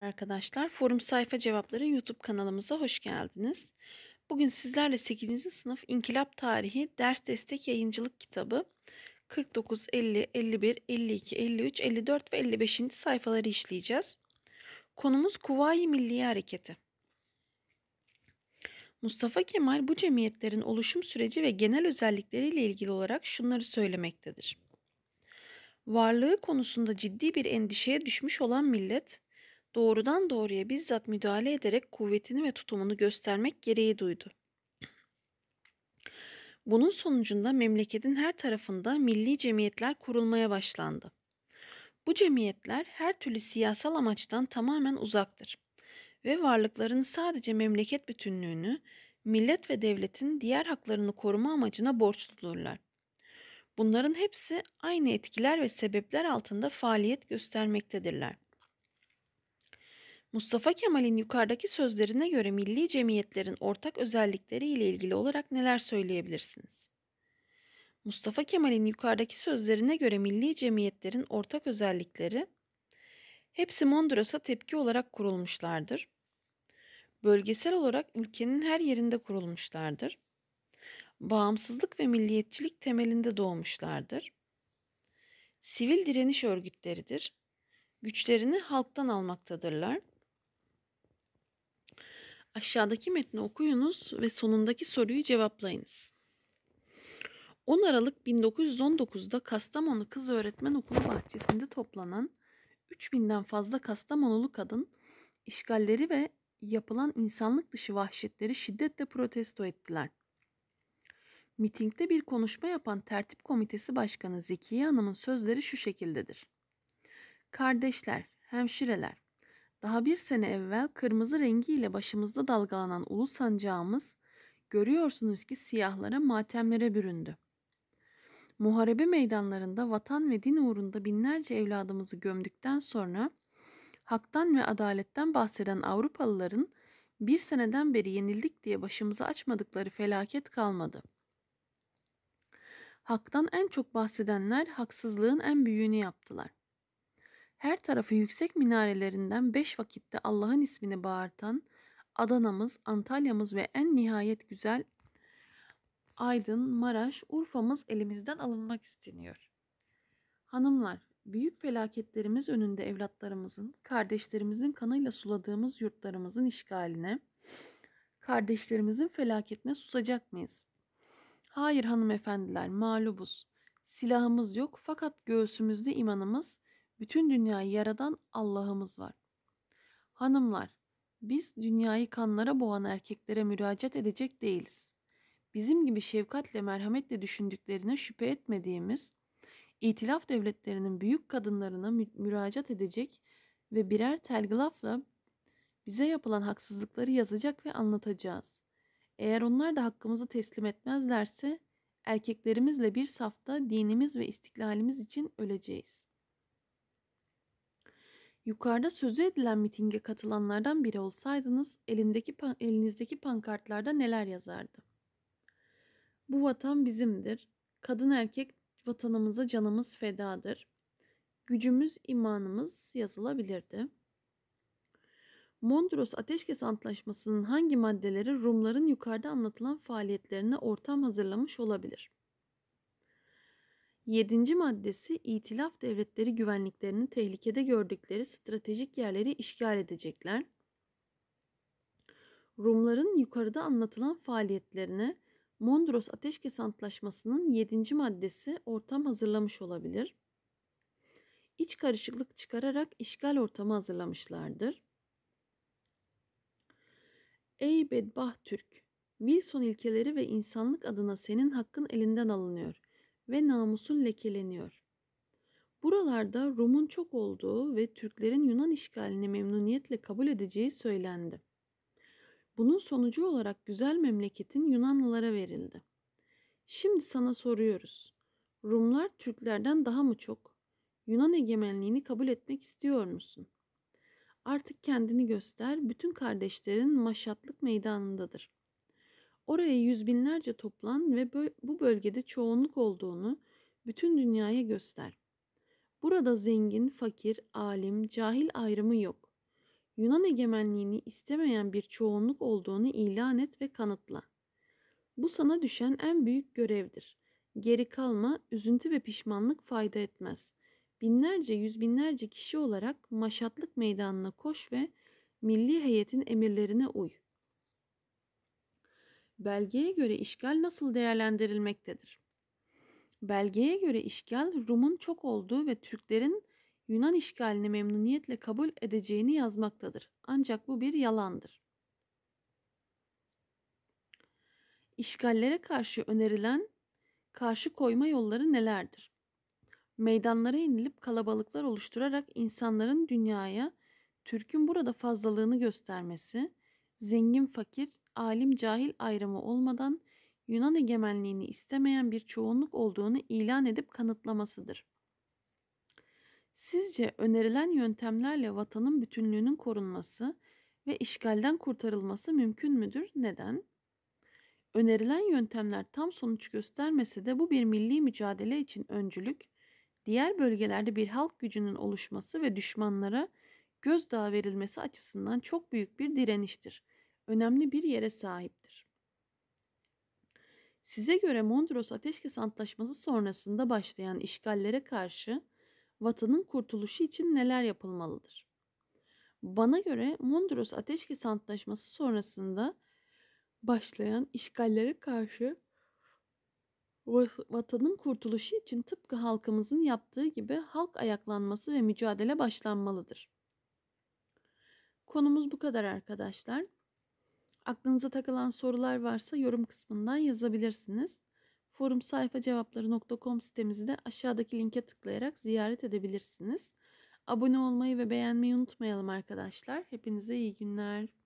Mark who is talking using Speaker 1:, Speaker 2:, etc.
Speaker 1: Arkadaşlar Forum Sayfa Cevapları YouTube kanalımıza hoş geldiniz. Bugün sizlerle 8. sınıf İnkılap Tarihi Ders Destek Yayıncılık Kitabı 49, 50, 51, 52, 53, 54 ve 55. sayfaları işleyeceğiz. Konumuz Kuvayi Milliye Hareketi. Mustafa Kemal bu cemiyetlerin oluşum süreci ve genel özellikleriyle ilgili olarak şunları söylemektedir. Varlığı konusunda ciddi bir endişeye düşmüş olan millet, doğrudan doğruya bizzat müdahale ederek kuvvetini ve tutumunu göstermek gereği duydu. Bunun sonucunda memleketin her tarafında milli cemiyetler kurulmaya başlandı. Bu cemiyetler her türlü siyasal amaçtan tamamen uzaktır ve varlıklarını sadece memleket bütünlüğünü, millet ve devletin diğer haklarını koruma amacına borçludurlar. Bunların hepsi aynı etkiler ve sebepler altında faaliyet göstermektedirler. Mustafa Kemal'in yukarıdaki sözlerine göre milli cemiyetlerin ortak özellikleri ile ilgili olarak neler söyleyebilirsiniz? Mustafa Kemal'in yukarıdaki sözlerine göre milli cemiyetlerin ortak özellikleri hepsi Mondros'a tepki olarak kurulmuşlardır. Bölgesel olarak ülkenin her yerinde kurulmuşlardır. Bağımsızlık ve milliyetçilik temelinde doğmuşlardır. Sivil direniş örgütleridir. Güçlerini halktan almaktadırlar. Aşağıdaki metni okuyunuz ve sonundaki soruyu cevaplayınız. 10 Aralık 1919'da Kastamonu Kız Öğretmen Okulu bahçesinde toplanan 3000'den fazla Kastamonulu kadın işgalleri ve yapılan insanlık dışı vahşetleri şiddetle protesto ettiler. Mitingde bir konuşma yapan Tertip Komitesi Başkanı Zekiye Hanım'ın sözleri şu şekildedir. Kardeşler, hemşireler, daha bir sene evvel kırmızı rengiyle başımızda dalgalanan ulu sancağımız görüyorsunuz ki siyahlara matemlere büründü. Muharebe meydanlarında vatan ve din uğrunda binlerce evladımızı gömdükten sonra haktan ve adaletten bahseden Avrupalıların bir seneden beri yenildik diye başımızı açmadıkları felaket kalmadı. Haktan en çok bahsedenler haksızlığın en büyüğünü yaptılar. Her tarafı yüksek minarelerinden beş vakitte Allah'ın ismini bağırtan Adana'mız, Antalya'mız ve en nihayet güzel Aydın, Maraş, Urfa'mız elimizden alınmak isteniyor. Hanımlar, büyük felaketlerimiz önünde evlatlarımızın, kardeşlerimizin kanıyla suladığımız yurtlarımızın işgaline, kardeşlerimizin felaketine susacak mıyız? Hayır hanımefendiler, mağlubuz. Silahımız yok fakat göğsümüzde imanımız, bütün dünyayı yaradan Allah'ımız var. Hanımlar, biz dünyayı kanlara boğan erkeklere müracaat edecek değiliz. Bizim gibi şefkatle merhametle düşündüklerine şüphe etmediğimiz, itilaf devletlerinin büyük kadınlarına mü müracaat edecek ve birer telgrafla bize yapılan haksızlıkları yazacak ve anlatacağız. Eğer onlar da hakkımızı teslim etmezlerse erkeklerimizle bir safta dinimiz ve istiklalimiz için öleceğiz. Yukarıda sözü edilen mitinge katılanlardan biri olsaydınız elindeki elinizdeki pankartlarda neler yazardı? Bu vatan bizimdir. Kadın erkek vatanımıza canımız fedadır. Gücümüz, imanımız yazılabilirdi. Mondros Ateşkes Antlaşması'nın hangi maddeleri Rumların yukarıda anlatılan faaliyetlerine ortam hazırlamış olabilir? Yedinci maddesi itilaf devletleri güvenliklerini tehlikede gördükleri stratejik yerleri işgal edecekler. Rumların yukarıda anlatılan faaliyetlerine Mondros Ateşkes Antlaşması'nın 7. maddesi ortam hazırlamış olabilir. İç karışıklık çıkararak işgal ortamı hazırlamışlardır. Ey bedbah Türk! Wilson ilkeleri ve insanlık adına senin hakkın elinden alınıyor ve namusun lekeleniyor. Buralarda Rum'un çok olduğu ve Türklerin Yunan işgalini memnuniyetle kabul edeceği söylendi. Bunun sonucu olarak güzel memleketin Yunanlılara verildi. Şimdi sana soruyoruz. Rumlar Türklerden daha mı çok? Yunan egemenliğini kabul etmek istiyor musun? Artık kendini göster, bütün kardeşlerin maşatlık meydanındadır. Oraya yüz binlerce toplan ve bu bölgede çoğunluk olduğunu bütün dünyaya göster. Burada zengin, fakir, alim, cahil ayrımı yok. Yunan egemenliğini istemeyen bir çoğunluk olduğunu ilan et ve kanıtla. Bu sana düşen en büyük görevdir. Geri kalma, üzüntü ve pişmanlık fayda etmez. Binlerce, yüz binlerce kişi olarak maşatlık meydanına koş ve milli heyetin emirlerine uy.'' Belgeye göre işgal nasıl değerlendirilmektedir? Belgeye göre işgal Rum'un çok olduğu ve Türklerin Yunan işgalini memnuniyetle kabul edeceğini yazmaktadır. Ancak bu bir yalandır. İşgallere karşı önerilen karşı koyma yolları nelerdir? Meydanlara inilip kalabalıklar oluşturarak insanların dünyaya Türk'ün burada fazlalığını göstermesi, zengin fakir, alim cahil ayrımı olmadan Yunan egemenliğini istemeyen bir çoğunluk olduğunu ilan edip kanıtlamasıdır. Sizce önerilen yöntemlerle vatanın bütünlüğünün korunması ve işgalden kurtarılması mümkün müdür? Neden? Önerilen yöntemler tam sonuç göstermese de bu bir milli mücadele için öncülük, diğer bölgelerde bir halk gücünün oluşması ve düşmanlara gözdağı verilmesi açısından çok büyük bir direniştir önemli bir yere sahiptir. Size göre Mondros Ateşkes Antlaşması sonrasında başlayan işgallere karşı vatanın kurtuluşu için neler yapılmalıdır? Bana göre Mondros Ateşkes Antlaşması sonrasında başlayan işgallere karşı vatanın kurtuluşu için tıpkı halkımızın yaptığı gibi halk ayaklanması ve mücadele başlanmalıdır. Konumuz bu kadar arkadaşlar. Aklınıza takılan sorular varsa yorum kısmından yazabilirsiniz. Forum sayfa Forumsayfacevapları.com sitemizi de aşağıdaki linke tıklayarak ziyaret edebilirsiniz. Abone olmayı ve beğenmeyi unutmayalım arkadaşlar. Hepinize iyi günler.